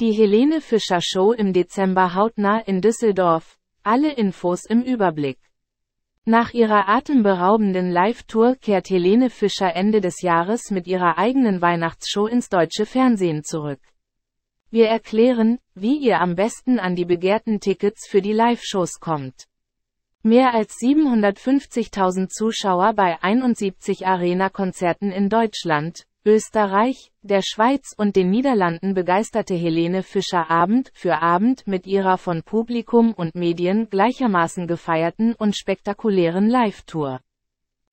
Die Helene Fischer Show im Dezember hautnah in Düsseldorf. Alle Infos im Überblick. Nach ihrer atemberaubenden Live-Tour kehrt Helene Fischer Ende des Jahres mit ihrer eigenen Weihnachtsshow ins deutsche Fernsehen zurück. Wir erklären, wie ihr am besten an die begehrten Tickets für die Live-Shows kommt. Mehr als 750.000 Zuschauer bei 71 Arena-Konzerten in Deutschland, Österreich, der Schweiz und den Niederlanden begeisterte Helene Fischer Abend für Abend mit ihrer von Publikum und Medien gleichermaßen gefeierten und spektakulären Live-Tour.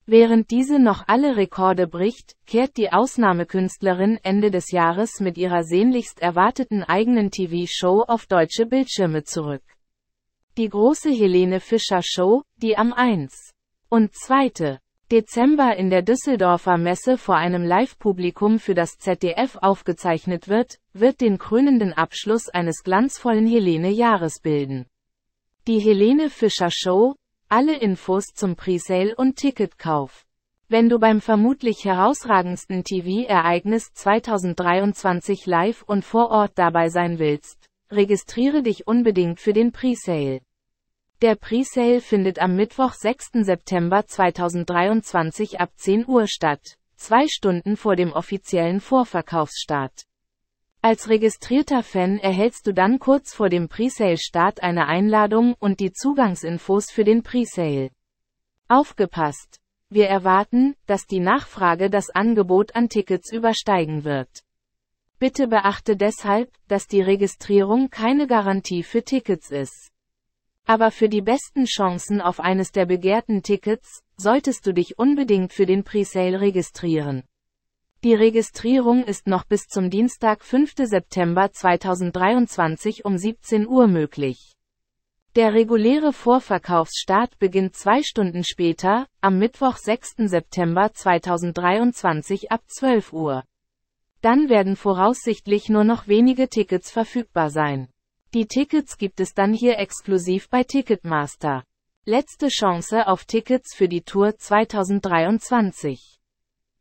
Während diese noch alle Rekorde bricht, kehrt die Ausnahmekünstlerin Ende des Jahres mit ihrer sehnlichst erwarteten eigenen TV-Show auf deutsche Bildschirme zurück. Die große Helene Fischer Show, die am 1. und 2 Dezember in der Düsseldorfer Messe vor einem Live-Publikum für das ZDF aufgezeichnet wird, wird den krönenden Abschluss eines glanzvollen Helene-Jahres bilden. Die Helene Fischer Show, alle Infos zum Presale und Ticketkauf. Wenn du beim vermutlich herausragendsten TV-Ereignis 2023 live und vor Ort dabei sein willst, registriere dich unbedingt für den Presale. Der Presale findet am Mittwoch 6. September 2023 ab 10 Uhr statt, zwei Stunden vor dem offiziellen Vorverkaufsstart. Als registrierter Fan erhältst du dann kurz vor dem Presale-Start eine Einladung und die Zugangsinfos für den Presale. Aufgepasst! Wir erwarten, dass die Nachfrage das Angebot an Tickets übersteigen wird. Bitte beachte deshalb, dass die Registrierung keine Garantie für Tickets ist. Aber für die besten Chancen auf eines der begehrten Tickets, solltest du dich unbedingt für den Presale registrieren. Die Registrierung ist noch bis zum Dienstag 5. September 2023 um 17 Uhr möglich. Der reguläre Vorverkaufsstart beginnt zwei Stunden später, am Mittwoch 6. September 2023 ab 12 Uhr. Dann werden voraussichtlich nur noch wenige Tickets verfügbar sein. Die Tickets gibt es dann hier exklusiv bei Ticketmaster. Letzte Chance auf Tickets für die Tour 2023.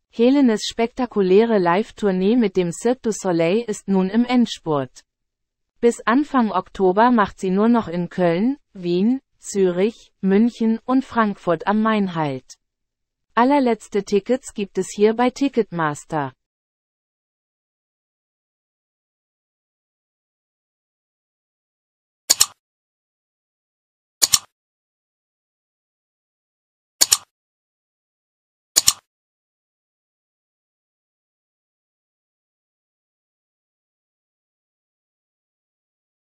Helenes spektakuläre Live-Tournee mit dem Cirque du Soleil ist nun im Endspurt. Bis Anfang Oktober macht sie nur noch in Köln, Wien, Zürich, München und Frankfurt am Main halt. Allerletzte Tickets gibt es hier bei Ticketmaster.